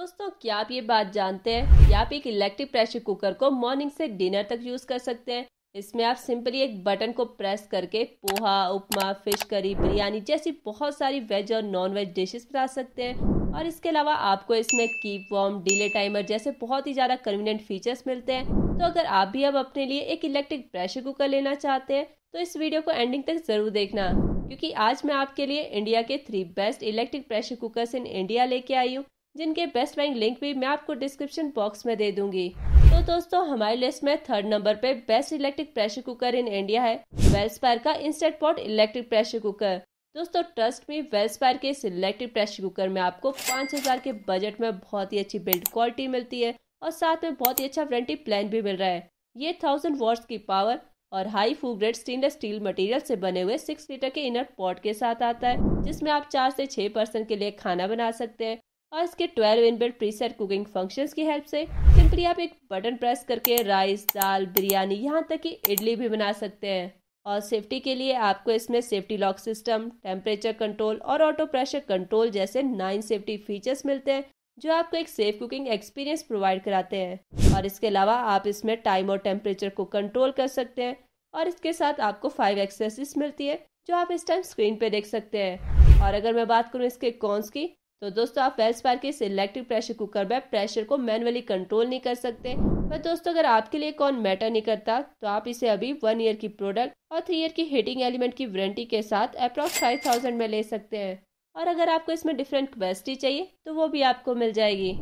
दोस्तों क्या आप ये बात जानते हैं कि आप एक इलेक्ट्रिक प्रेशर कुकर को मॉर्निंग से डिनर तक यूज कर सकते हैं इसमें आप सिंपली एक बटन को प्रेस करके पोहा उपमा फिश करी बिरयानी जैसी बहुत सारी वेज और नॉन वेज डिशेस बना सकते हैं और इसके अलावा आपको इसमें कीप वॉर्म डिले टाइमर जैसे बहुत ही ज़्यादा कन्वीनियंट फीचर्स मिलते हैं तो अगर आप भी अब अपने लिए एक इलेक्ट्रिक प्रेशर कुकर लेना चाहते हैं तो इस वीडियो को एंडिंग तक ज़रूर देखना क्योंकि आज मैं आपके लिए इंडिया के three best electric pressure cookers in India लेके आई हूँ जिनके बेस्ट बैंक लिंक भी मैं आपको डिस्क्रिप्शन बॉक्स में दे दूंगी तो दोस्तों हमारी लिस्ट में थर्ड नंबर पे best electric pressure cooker in India है वेल्सपायर का instant pot electric pressure cooker दोस्तों ट्रस्ट में वेल्सपायर के इस इलेक्ट्रिक प्रेशर कुकर में आपको पाँच हजार के बजट में बहुत ही अच्छी बिल्ड क्वालिटी मिलती है और साथ में बहुत ही अच्छा वारंटी प्लान भी मिल रहा है ये थाउजेंड वॉट्स की पावर और high food grade stainless steel material से बने हुए सिक्स लीटर के इनर पॉट के साथ आता है जिसमें आप चार से छह पर्सन के लिए खाना बना सकते हैं और इसके 12 इनबिल्ट प्रीसेट कुकिंग फंक्शंस की हेल्प से सिंपली आप एक बटन प्रेस करके राइस दाल बिरयानी यहाँ तक कि इडली भी बना सकते हैं और सेफ्टी के लिए आपको इसमें safety lock system temperature control और ऑटो प्रेशर कंट्रोल जैसे नाइन सेफ्टी फीचर्स मिलते हैं जो आपको एक सेफ कुकिंग एक्सपीरियंस प्रोवाइड कराते हैं और इसके अलावा आप इसमें टाइम और टेम्परेचर को कंट्रोल कर सकते हैं और इसके साथ आपको फाइव एक्सेसिस मिलती है जो आप इस टाइम स्क्रीन पे देख सकते हैं और अगर मैं बात करूँ इसके कॉन्स की तो दोस्तों आप वेल स्पार्क के इस इलेक्ट्रिक प्रेशर कुकर में प्रेशर को मैनुअली कंट्रोल नहीं कर सकते पर दोस्तों अगर आपके लिए कौन मैटर नहीं करता तो आप इसे अभी वन ईयर की प्रोडक्ट और थ्री ईयर की हीटिंग एलिमेंट की वारंटी के साथ अप्रॉक्स फाइव थाउजेंड में ले सकते हैं और अगर आपको इसमें डिफरेंट क्वेस्टी चाहिए तो वो भी आपको मिल जाएगी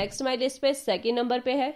नेक्स्ट माई लिस्ट पे सेकेंड नंबर पे है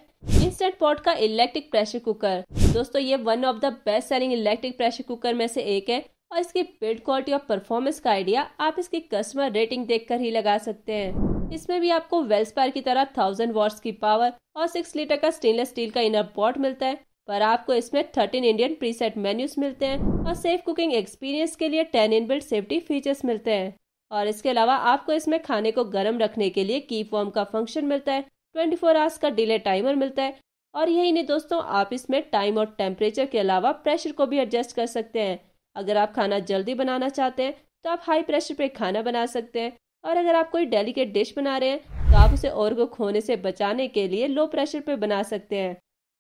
इंस्टेंट पॉट का इलेक्ट्रिक प्रेशर कुकर दोस्तों ये one of the best selling electric pressure cooker में से एक है और इसकी बिल्ड क्वालिटी और परफॉर्मेंस का आइडिया आप इसकी कस्टमर रेटिंग देख ही लगा सकते हैं इसमें भी आपको वेल्सपायर की तरह थाउजेंड वॉट्स की पावर और सिक्स लीटर का स्टेनलेस स्टील का इनर पॉट मिलता है पर आपको इसमें थर्टीन इंडियन प्रीसेट मेन्यूज मिलते हैं और सेफ कुकिंग एक्सपीरियंस के लिए ten inbuilt safety features मिलते हैं और इसके अलावा आपको इसमें खाने को गर्म रखने के लिए की फॉर्म का फंक्शन मिलता है ट्वेंटी फोर आवर्स का डिले टाइमर मिलता है और यही नहीं दोस्तों आप इसमें टाइम और टेम्परेचर के अलावा प्रेशर को भी एडजस्ट कर सकते हैं अगर आप खाना जल्दी बनाना चाहते हैं तो आप हाई प्रेशर पे खाना बना सकते हैं और अगर आप कोई डेलिकेट डिश बना रहे हैं तो आप उसे और को खोने से बचाने के लिए लो प्रेशर पे बना सकते हैं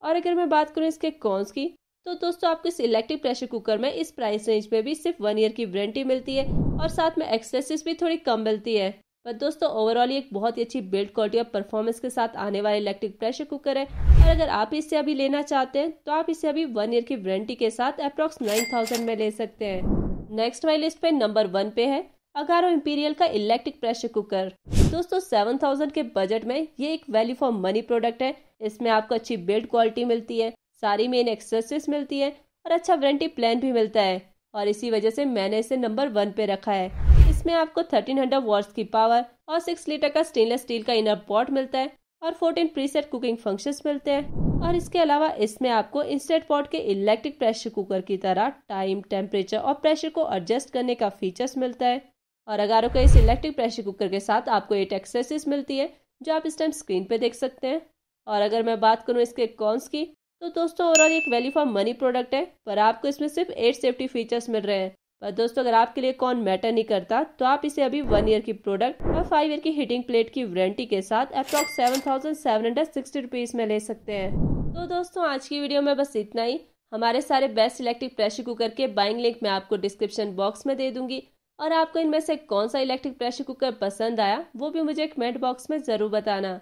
और अगर मैं बात करूँ इसके कॉन्स की तो दोस्तों आपको इस इलेक्ट्रिक प्रेशर कुकर में इस प्राइस रेंज पर भी सिर्फ वन ईयर की वारंटी मिलती है और साथ में एक्सेसिस भी थोड़ी कम मिलती है पर दोस्तों ओवरऑल ये एक बहुत ही अच्छी बिल्ड क्वालिटी और परफॉर्मेंस के साथ आने वाला इलेक्ट्रिक प्रेशर कुकर है और अगर आप इसे अभी लेना चाहते हैं तो आप इसे अभी वन ईयर की वारंटी के साथ अप्रोक्स नाइन थाउजेंड में ले सकते हैं नेक्स्ट वाली लिस्ट पे नंबर वन पे है अगारो इम्पीरियल का इलेक्ट्रिक प्रेशर कुकर दोस्तों थाउजेंड के बजट में ये एक वैल्यू फॉर मनी प्रोडक्ट है इसमें आपको अच्छी बिल्ड क्वालिटी मिलती है सारी मेन एक्सेसरीज मिलती है और अच्छा वारंटी प्लान भी मिलता है और इसी वजह से मैंने इसे नंबर वन पे रखा है इसमें आपको 1300 हंड्रेड वॉट्स की पावर और 6 लीटर का स्टेनलेस स्टील का इनर पॉट मिलता है और 14 प्रीसेट कुकिंग फंक्शंस मिलते हैं और इसके अलावा इसमें आपको इंस्टेंट पॉट के इलेक्ट्रिक प्रेशर कुकर की तरह टाइम टेम्परेचर और प्रेशर को एडजस्ट करने का फीचर्स मिलता है और अगारो इस इलेक्ट्रिक प्रेशर कुकर के साथ आपको एट एक्सेसरीज मिलती है जो आप इस टाइम स्क्रीन पे देख सकते हैं और अगर मैं बात करूँ इसके कॉन्स की तो दोस्तों ओवरऑल एक वैल्यू फॉर मनी प्रोडक्ट है पर आपको इसमें सिर्फ एट सेफ्टी फीचर्स मिल रहे हैं पर दोस्तों अगर आपके लिए कौन मैटर नहीं करता तो आप इसे अभी वन ईयर की प्रोडक्ट और फाइव ईयर की हीटिंग प्लेट की वारंटी के साथ approx seven thousand seven hundred sixty rupees में ले सकते हैं तो दोस्तों आज की वीडियो में बस इतना ही हमारे सारे बेस्ट इलेक्ट्रिक प्रेशर कुकर के बाइंग लिंक मैं आपको डिस्क्रिप्शन बॉक्स में दे दूंगी और आपको इनमें से कौन सा इलेक्ट्रिक प्रेशर कुकर पसंद आया वो भी मुझे कमेंट बॉक्स में ज़रूर बताना